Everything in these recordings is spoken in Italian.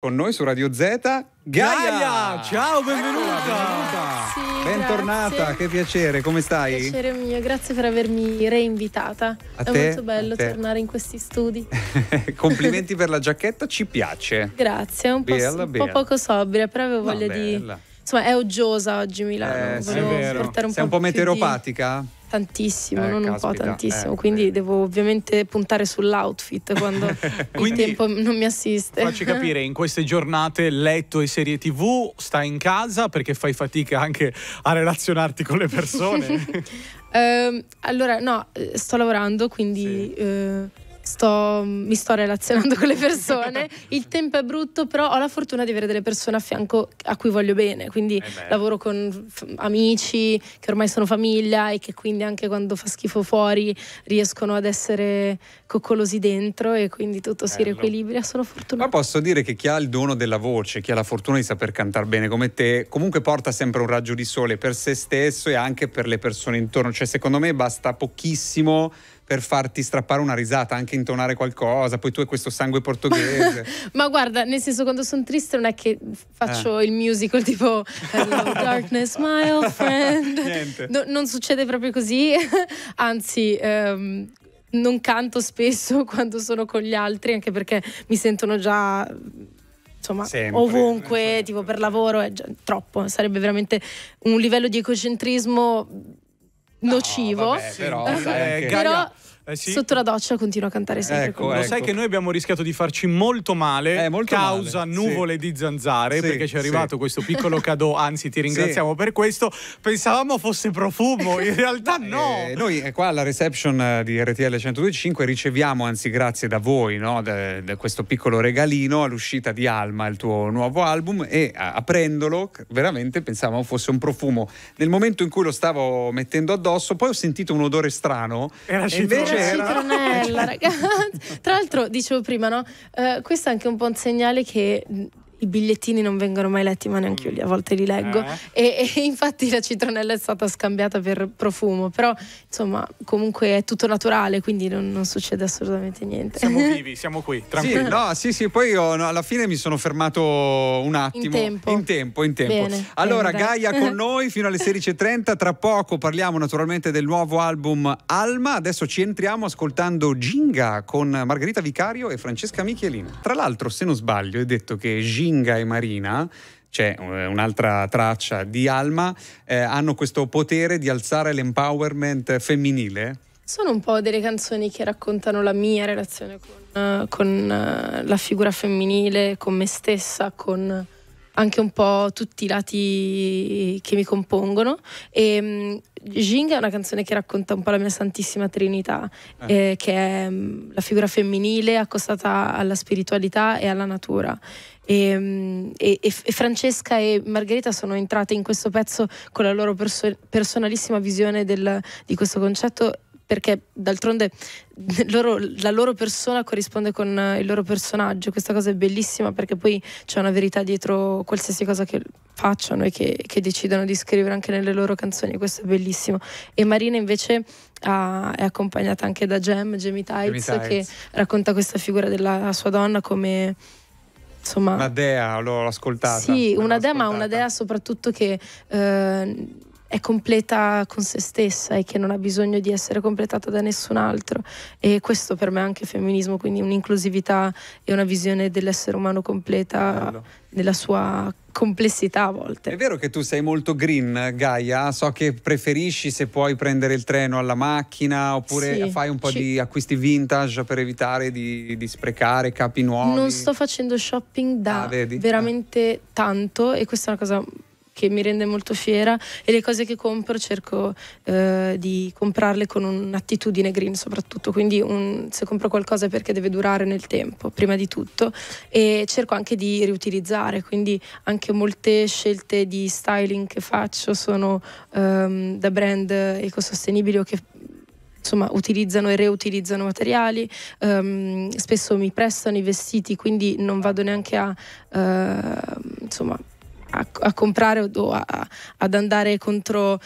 Con noi su Radio Z, Gaia! Gaia! Ciao, benvenuta! benvenuta. Sì, Bentornata, grazie. che piacere, come stai? Piacere mio, grazie per avermi reinvitata. A È te? molto bello tornare in questi studi. Complimenti per la giacchetta, ci piace. Grazie, è un, po', bella. un po', poco sobria, però avevo voglia no, di insomma è oggiosa oggi Milano. Eh, Volevo sì, portare un Sei po' un po' meteoropatica? Di... Tantissimo, eh, non caspita, un po' tantissimo, eh, quindi devo ovviamente puntare sull'outfit quando il tempo non mi assiste. Facci capire, in queste giornate letto e serie tv, stai in casa perché fai fatica anche a relazionarti con le persone? Ehm, allora, no, eh, sto lavorando, quindi... Sì eh, sto, mi sto relazionando con le persone, il tempo è brutto, però ho la fortuna di avere delle persone a fianco a cui voglio bene, quindi eh lavoro con amici che ormai sono famiglia e che quindi anche quando fa schifo fuori riescono ad essere coccolosi dentro e quindi tutto Bello. si riequilibra, sono fortunata. Ma posso dire che chi ha il dono della voce, chi ha la fortuna di saper cantare bene come te, comunque porta sempre un raggio di sole per se stesso e anche per le persone intorno, cioè secondo me basta pochissimo per farti strappare una risata, anche intonare qualcosa, poi tu hai questo sangue portoghese. Ma guarda, nel senso quando sono triste non è che faccio eh. il musical tipo Hello eh, darkness my old friend. No, non succede proprio così, anzi um, non canto spesso quando sono con gli altri, anche perché mi sentono già insomma, sempre, ovunque, tipo per lavoro, è troppo, sarebbe veramente un livello di ecocentrismo nocivo. No, vabbè, però, eh, però eh, sì. Sotto la doccia continua a cantare sempre. Ecco, con... Lo sai che noi abbiamo rischiato di farci molto male eh, molto causa male. nuvole sì. di zanzare sì, perché ci è arrivato questo piccolo cadeau, anzi ti ringraziamo per questo. Pensavamo fosse profumo, in realtà eh, no. Eh, noi qua alla reception eh, di RTL 125 riceviamo, anzi grazie da voi, no, de, de questo piccolo regalino all'uscita di Alma, il tuo nuovo album e aprendolo veramente pensavamo fosse un profumo. Nel momento in cui lo stavo mettendo addosso, poi ho sentito un odore strano. Era e invece Buonasera. citronella, ragazzi. Tra l'altro, dicevo prima, no? Eh, questo è anche un po' un segnale che i bigliettini non vengono mai letti, ma neanche io li, a volte li leggo. Eh. E, e, infatti la citronella è stata scambiata per profumo, però insomma comunque è tutto naturale, quindi non, non succede assolutamente niente. Siamo vivi, siamo qui, tranquilli. Sì, no, sì, sì, poi io, no, alla fine mi sono fermato un attimo. In tempo. In tempo, in tempo. Bene, allora bene, Gaia con noi fino alle 16.30, tra poco parliamo naturalmente del nuovo album Alma, adesso ci entriamo ascoltando Ginga con Margherita Vicario e Francesca Michelin. Tra l'altro, se non sbaglio, hai detto che Ginga Kinga e Marina c'è cioè, eh, un'altra traccia di Alma, eh, hanno questo potere di alzare l'empowerment femminile? Sono un po' delle canzoni che raccontano la mia relazione con, eh, con eh, la figura femminile, con me stessa, con anche un po' tutti i lati che mi compongono. E Jing mm, è una canzone che racconta un po' la mia Santissima Trinità, eh. Eh, che è mm, la figura femminile accostata alla spiritualità e alla natura. Ehm, e, e, e, Francesca e Margherita sono entrate in questo pezzo con la loro perso- personalissima visione del, di questo concetto perché d'altronde loro, la loro persona corrisponde con il loro personaggio. Questa cosa è bellissima perché poi c'è una verità dietro qualsiasi cosa che facciano e che, che decidono di scrivere anche nelle loro canzoni. Questo è bellissimo. E Marina invece ha, è accompagnata anche da Gem, Jamie Tights, che racconta questa figura della sua donna come insomma... Una dea, l'ho ascoltata. Sì, una dea, ma una dea soprattutto che... Eh, è completa con se stessa e che non ha bisogno di essere completata da nessun altro. E questo per me è anche femminismo, quindi un'inclusività e una visione dell'essere umano completa Bello. nella sua complessità a volte. È vero che tu sei molto green, Gaia. So che preferisci se puoi prendere il treno alla macchina oppure sì, fai un po' ci... di acquisti vintage per evitare di, di, sprecare capi nuovi. Non sto facendo shopping da ah, veramente tanto e questa è una cosa che mi rende molto fiera e le cose che compro cerco eh, di comprarle con un'attitudine green soprattutto, quindi un, se compro qualcosa è perché deve durare nel tempo, prima di tutto, e cerco anche di riutilizzare, quindi anche molte scelte di styling che faccio sono ehm, da brand ecosostenibili o che insomma utilizzano e reutilizzano materiali, um, spesso mi prestano i vestiti, quindi non vado neanche a uh, insomma a, a comprare o a, ad andare contro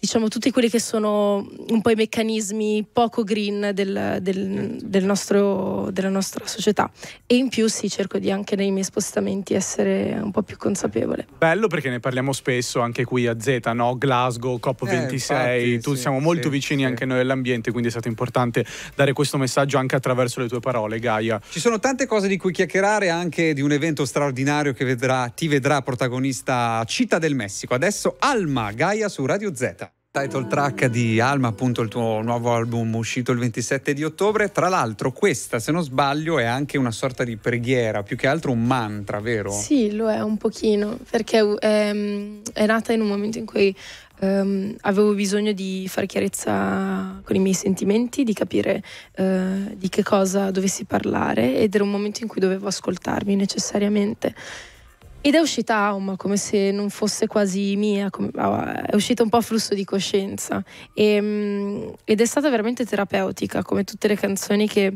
diciamo, tutti quelli che sono un po' i meccanismi poco green del, del, certo. del nostro, della nostra società. E in più sì, cerco di anche nei miei spostamenti essere un po' più consapevole. Bello perché ne parliamo spesso anche qui a Z, no? Glasgow, COP26, eh, tu, sì, siamo molto sì, vicini sì. anche noi all'ambiente, quindi è stato importante dare questo messaggio anche attraverso le tue parole, Gaia. Ci sono tante cose di cui chiacchierare, anche di un evento straordinario che vedrà, ti vedrà protagonista Città del Messico. Adesso Alma, Gaia su Radio Z. Title track di Alma, appunto il tuo nuovo album uscito il 27 di ottobre. Tra l'altro, questa, se non sbaglio, è anche una sorta di preghiera, più che altro un mantra, vero? Sì, lo è un pochino, perché è, ehm, è nata in un momento in cui Um, avevo bisogno di fare chiarezza con i miei sentimenti, di capire uh, di che cosa dovessi parlare ed era un momento in cui dovevo ascoltarmi necessariamente. Ed è uscita Auma come se non fosse quasi mia, ah, è uscita un po' a flusso di coscienza e, ehm, ed è stata veramente terapeutica come tutte le canzoni che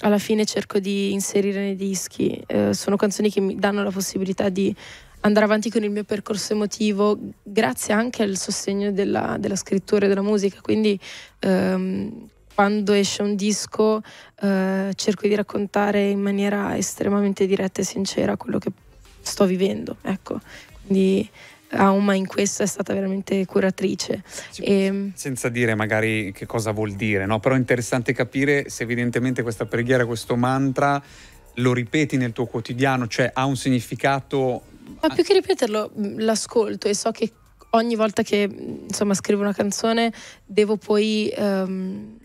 alla fine cerco di inserire nei dischi. Eh, sono canzoni che mi danno la possibilità di andare avanti con il mio percorso emotivo grazie anche al sostegno della, della scrittura e della musica, quindi ehm, quando esce un disco eh, cerco di raccontare in maniera estremamente diretta e sincera quello che sto vivendo. Ecco. Quindi Auma in questo è stata veramente curatrice. Sì, e... Senza dire magari che cosa vuol dire, no? però è interessante capire se evidentemente questa preghiera, questo mantra lo ripeti nel tuo quotidiano, cioè ha un significato... Ma più che ripeterlo, mm, l'ascolto e so che ogni volta che mm, insomma, scrivo una canzone devo poi... Um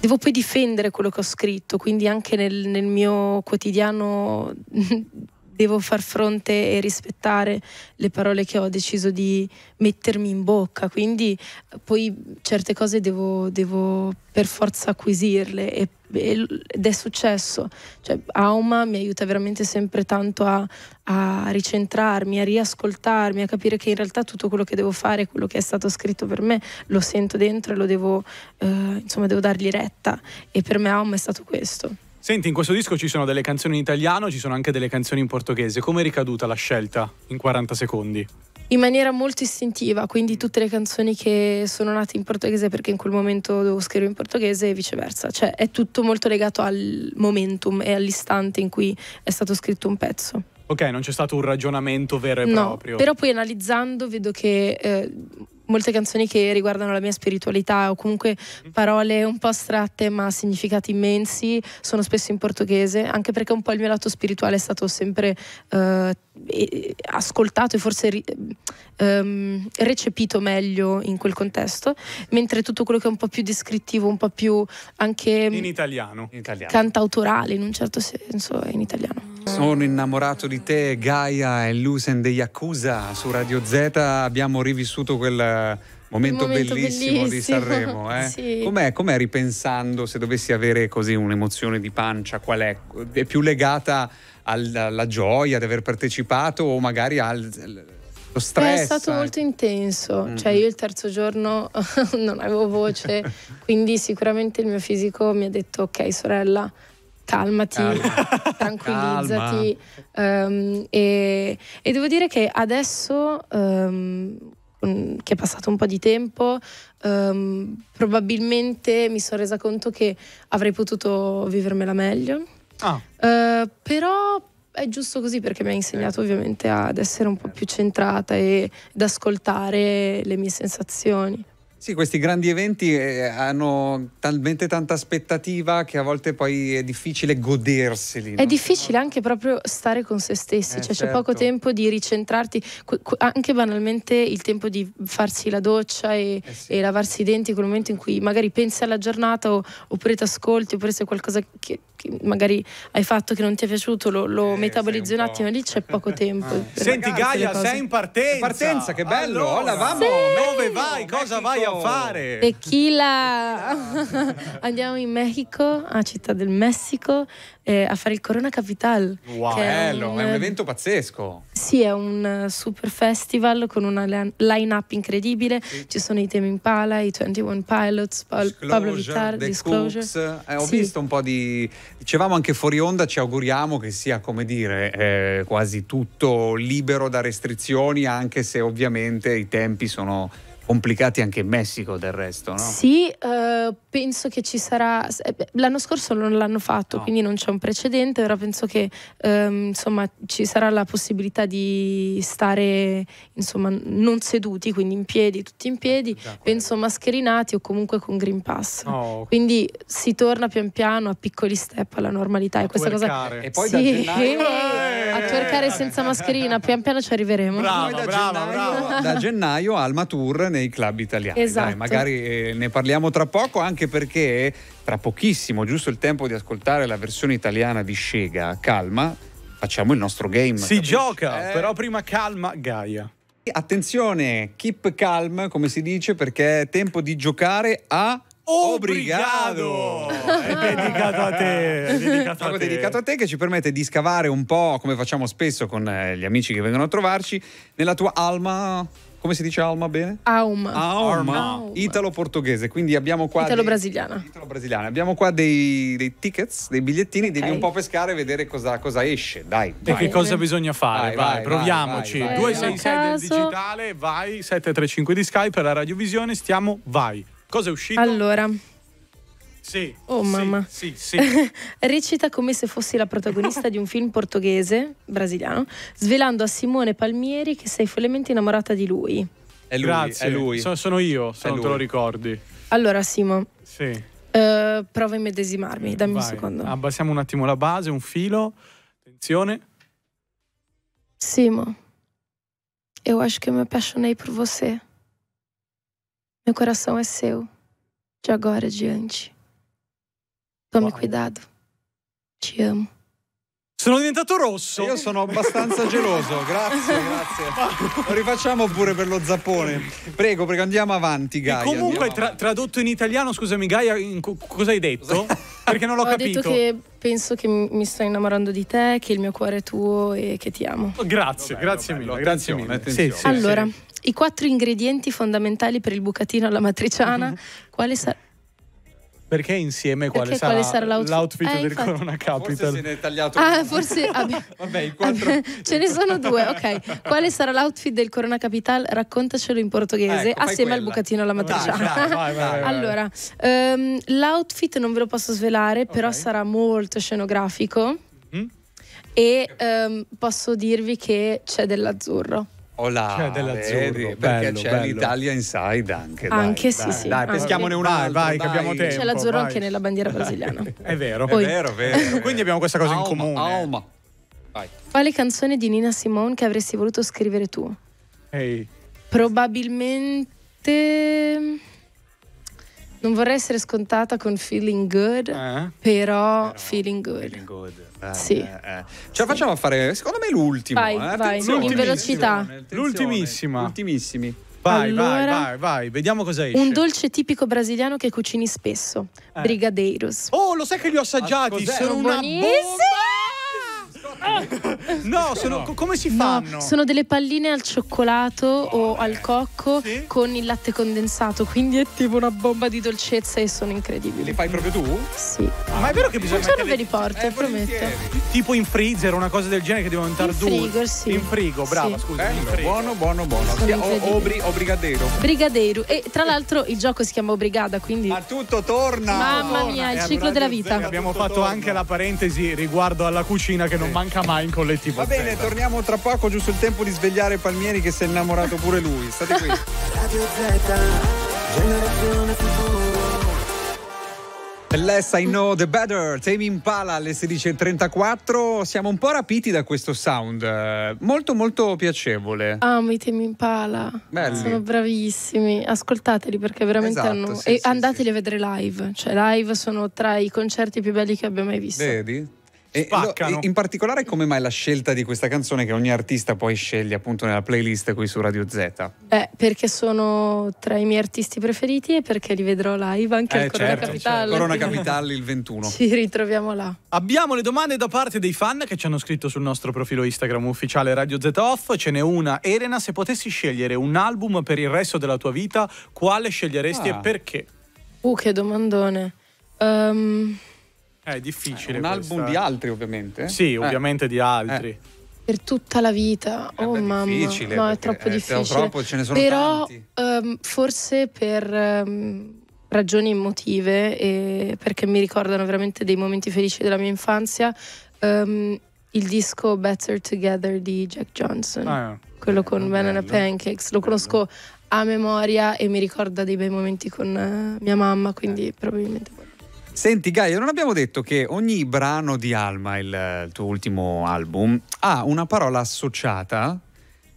devo poi difendere quello che ho scritto, quindi anche nel, nel mio quotidiano devo far fronte e rispettare le parole che ho deciso di mettermi in bocca, quindi poi certe cose devo, devo per forza acquisirle e, ed è successo. Cioè, Auma mi aiuta veramente sempre tanto a, a, ricentrarmi, a riascoltarmi, a capire che in realtà tutto quello che devo fare, quello che è stato scritto per me, lo sento dentro e lo devo, eh, insomma, devo dargli retta. E per me Auma è stato questo. Senti, in questo disco ci sono delle canzoni in italiano, ci sono anche delle canzoni in portoghese. Come è ricaduta la scelta in 40 secondi? In maniera molto istintiva, quindi tutte le canzoni che sono nate in portoghese perché in quel momento devo scrivere in portoghese e viceversa. Cioè è tutto molto legato al momentum e all'istante in cui è stato scritto un pezzo. Ok, non c'è stato un ragionamento vero e no, proprio. Però poi analizzando vedo che eh, molte canzoni che riguardano la mia spiritualità o comunque mm-hmm. parole un po' astratte ma significati immensi sono spesso in portoghese anche perché un po' il mio lato spirituale è stato sempre eh, ascoltato e forse ri- ehm, recepito meglio in quel contesto, mentre tutto quello che è un po' più descrittivo, un po' più anche... Ehm, in italiano. In italiano. Cantautorale in un certo senso, in italiano. Sono innamorato di te, Gaia e Lusen degli Yakuza. Su Radio Z abbiamo rivissuto quel momento, momento bellissimo, bellissimo, di Sanremo. Eh? Sì. Com'è, com'è ripensando, se dovessi avere così un'emozione di pancia, qual è? È più legata alla, alla gioia di aver partecipato o magari al stress? È stato molto intenso, mm. cioè mm-hmm. io il terzo giorno non avevo voce, quindi sicuramente il mio fisico mi ha detto ok sorella, calmati, Calma. tranquillizzati Calma. Um, e, e, devo dire che adesso um, che è passato un po' di tempo, um, probabilmente mi sono resa conto che avrei potuto vivermela meglio. Ah. Uh, però è giusto così perché mi ha certo. insegnato ovviamente ad essere un po' più centrata e ad ascoltare le mie sensazioni. Sì, questi grandi eventi eh, hanno talmente tanta aspettativa che a volte poi è difficile goderseli. No? È difficile anche proprio stare con se stessi, eh, cioè certo. c'è poco tempo di ricentrarti, anche banalmente il tempo di farsi la doccia e, eh sì. e lavarsi i denti, quel momento in cui magari pensi alla giornata o, oppure ti ascolti, oppure se qualcosa che magari hai fatto che non ti è piaciuto, lo, lo eh, metabolizzi un, un, attimo, lì c'è poco tempo. Ah. Senti Gaia, sei in partenza. In partenza, che bello. Allora, allora vamo, sì. dove vai? Cosa Mexico. vai a fare? Tequila. Andiamo in Messico, a Città del Messico, eh, a fare il Corona Capital. Wow, bello, è un, è un evento pazzesco sì, è un eh, super festival con una line-up incredibile, sì. ci sono i temi Impala, i 21 Pilots, pa- Pablo Vittar, The Disclosure. Eh, ho sì. visto un po' di... dicevamo anche fuori onda, ci auguriamo che sia, come dire, eh, quasi tutto libero da restrizioni, anche se ovviamente i tempi sono complicati anche in Messico del resto, no? Sì, eh, penso che ci sarà. Eh, l'anno scorso non l'hanno fatto, no. quindi non c'è un precedente. Ora penso che ehm, insomma, ci sarà la possibilità di stare insomma, non seduti, quindi in piedi, tutti in piedi, Già, penso mascherinati o comunque con Green Pass. No. Quindi si torna pian piano a piccoli step alla normalità. e questa cosa. E poi sì. da gennaio. a cercare eh, senza mascherina, pian piano ci arriveremo. Bravo, bravo, bravo. Da gennaio al Matur nei club italiani. Esatto. Dai, magari eh, ne parliamo tra poco, anche perché tra pochissimo, giusto il tempo di ascoltare la versione italiana di Scega, calma, facciamo il nostro game. Si capisci? gioca, eh. però prima calma Gaia. Attenzione, keep calm, come si dice, perché è tempo di giocare a Obrigado! È dedicato a te. È dedicato a, dedicato a te che ci permette di scavare un po', come facciamo spesso con eh, gli amici che vengono a trovarci, nella tua alma come si dice Alma bene? Aum. Aum. Italo-portoghese, quindi abbiamo qua... Italo-brasiliana. Dei... Italo-brasiliana. Abbiamo qua dei, dei tickets, dei bigliettini, okay. devi un po' pescare e vedere cosa, cosa esce, dai. Vai. E che cosa bisogna fare, vai, vai, vai proviamoci. 266 del digitale, vai, 735 di Skype per la radiovisione, stiamo, vai. Cosa è uscito? Allora. Sì. Oh sì, mamma. Sì, sì. Recita come se fossi la protagonista di un film portoghese, brasiliano, svelando a Simone Palmieri che sei follemente innamorata di lui. È lui, Grazie. è lui. So, sono io, se è non lui. te lo ricordi. Allora, Simo. Sì. Uh, prova a immedesimarmi, dammi Vai. un secondo. Abbassiamo un attimo la base, un filo. Attenzione. Simo, eu acho que eu me apaixonei por você. Meu coração é seu, de agora adiante. Tome wow. cuidado. Ti amo. Sono diventato rosso. Io sono abbastanza geloso, grazie, grazie. Lo rifacciamo pure per lo zappone. Prego, prego, andiamo avanti, Gaia. E comunque, tra, tradotto in italiano, scusami, Gaia, in, co cosa hai detto? Perché non l'ho ho capito. Ho detto che penso che mi sto innamorando di te, che il mio cuore è tuo e che ti amo. Grazie, Vabbè, grazie, mille, grazie mille. Grazie mille. Sì, sì, allora, sì. I quattro ingredienti fondamentali per il bucatino alla matriciana, mhm. quale sarà? Perché insieme quale, Perché sarà, quale sarà, l'outfit, l'outfit eh, del infatti. Corona Capital? Forse se ne è tagliato ah, uno. forse abbi- Vabbè, quattro... ce ne sono due, ok. Quale sarà l'outfit del Corona Capital? Raccontacelo in portoghese ecco, assieme al bucatino alla matriciana. Dai, vai, vai, vai, allora, um, l'outfit non ve lo posso svelare, okay. però sarà molto scenografico mm-hmm. e um, posso dirvi che c'è dell'azzurro. Olà, cioè dell'azzurro, vedi, bello, perché c'è bello. l'Italia Inside anche. Dai, anche dai, sì, sì. Dai, peschiamone un altro. Vai, che abbiamo tempo. C'è l'azzurro vai. anche nella bandiera brasiliana. è vero, Poi. è vero, vero. Quindi abbiamo questa cosa in comune. Alma. Vai. Quale canzone di Nina Simone che avresti voluto scrivere tu? Ehi. Probabilmente non vorrei essere scontata con feeling good, eh? però, però, feeling good. Feeling good. sì. Eh, Ce la facciamo a fare, secondo me, l'ultimo. Vai, eh. vai, in velocità. L'ultimissima. Ultimissimi. Vai, allora, vai, vai, vai, vediamo cosa esce. Un dolce tipico brasiliano che cucini spesso, eh. brigadeiros. Oh, lo sai che li ho assaggiati, ah, sono una buonissimi! No, sono, co- come si fanno? No, sono delle palline al cioccolato oh, o al cocco Sì. con il latte condensato, quindi è tipo una bomba di dolcezza e sono incredibili. Le fai proprio tu? Sì. Ah, ma è vero che bisogna Un giorno ve li porto, prometto. Tipo in freezer, una cosa del genere che devono andare In frigo, sì. In frigo, brava, Sì. scusa. buono, buono, buono. Sono Sì, o- incredibili. obri- obrigadero. Brigadeiro. E tra l'altro il gioco si chiama Obrigada, quindi Ma tutto torna. Mamma mia, il ciclo della vita. Abbiamo fatto anche la parentesi riguardo alla cucina che non manca mai in collettivo. Va bene, torniamo tra poco, giusto il tempo di svegliare Palmieri che si è innamorato pure lui. State qui. Radio Z, generazione futuro. The less I know the better, Tame Impala alle 16.34, siamo un po' rapiti da questo sound, molto molto piacevole. Amo i Tame Impala, Belli. sono bravissimi, ascoltateli perché veramente esatto, hanno... Sì, e sì, andateli sì. a vedere live, cioè live sono tra i concerti più belli che abbia mai visto. Vedi? spaccano. in particolare come mai la scelta di questa canzone che ogni artista poi sceglie appunto nella playlist qui su Radio Z? Beh, perché sono tra i miei artisti preferiti e perché li vedrò live anche eh, al Corona certo, Capitale. Certo. Corona Capitale il 21. Ci ritroviamo là. Abbiamo le domande da parte dei fan che ci hanno scritto sul nostro profilo Instagram ufficiale Radio Z Off. Ce n'è una. Elena, se potessi scegliere un album per il resto della tua vita, quale sceglieresti ah. e perché? Uh, che domandone. Um, è difficile. Eh, un questa... album di altri, ovviamente. Sì, eh. ovviamente di altri. Eh. Per tutta la vita, eh, oh mamma, difficile, no, è eh, troppo difficile. Troppo, ce ne sono Però um, forse per um, ragioni emotive e perché mi ricordano veramente dei momenti felici della mia infanzia, um, il disco Better Together di Jack Johnson, ah, quello con bello, Banana Pancakes, lo bello. conosco a memoria e mi ricorda dei bei momenti con uh, mia mamma, quindi probabilmente... Senti Gaia, non abbiamo detto che ogni brano di Alma, il, il tuo ultimo album, ha una parola associata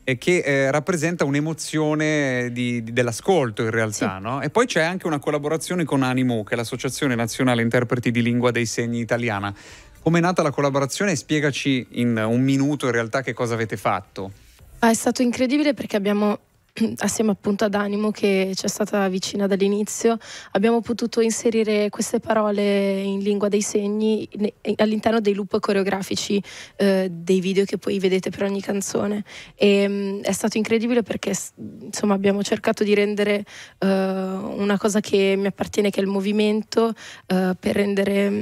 che eh, rappresenta un'emozione di, di, dell'ascolto in realtà, sì. no? E poi c'è anche una collaborazione con Animo, che è l'Associazione Nazionale Interpreti di Lingua dei Segni Italiana. Com'è nata la collaborazione? Spiegaci in un minuto in realtà che cosa avete fatto. Ah, è stato incredibile perché abbiamo assieme appunto ad Animo che ci è stata vicina dall'inizio, abbiamo potuto inserire queste parole in lingua dei segni all'interno dei loop coreografici eh, dei video che poi vedete per ogni canzone. E, mh, mm, è stato incredibile perché insomma abbiamo cercato di rendere eh, una cosa che mi appartiene che è il movimento eh, per rendere mm,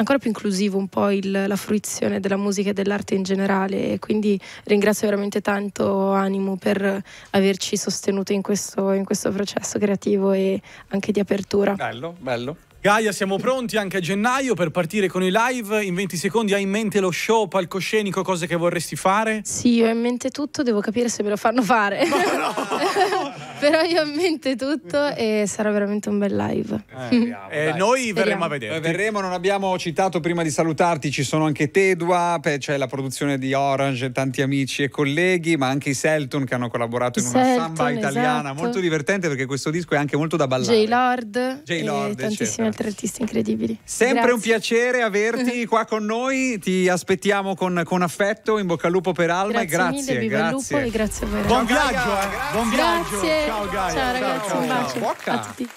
ancora più inclusivo un po' il, la fruizione della musica e dell'arte in generale. Quindi ringrazio veramente tanto Animo per averci sostenuto in questo, in questo processo creativo e anche di apertura. Bello, bello. Gaia, siamo pronti anche a gennaio per partire con i live. In 20 secondi hai in mente lo show, palcoscenico, cose che vorresti fare? Sì, ho in mente tutto, devo capire se me lo fanno fare. No, no! Però io ho in mente tutto e sarà veramente un bel live. Eh, eh, noi verremo a vedere. verremo, non abbiamo citato prima di salutarti, ci sono anche Tedua, c'è cioè la produzione di Orange, tanti amici e colleghi, ma anche i Selton che hanno collaborato in una Selton, samba italiana, esatto. molto divertente perché questo disco è anche molto da ballare. J. Lord, J. Lord e tantissimi altri artisti incredibili. Sempre Grazie. un piacere averti qua con noi, ti aspettiamo con, con affetto, in bocca al lupo per Alma grazie e grazie. Mille, grazie. Lupo e grazie a voi. Buon viaggio, eh. Buon viaggio. Grazie. Ciao Gaia. Ciao ragazzi, ciao, ciao. un bacio. A tutti.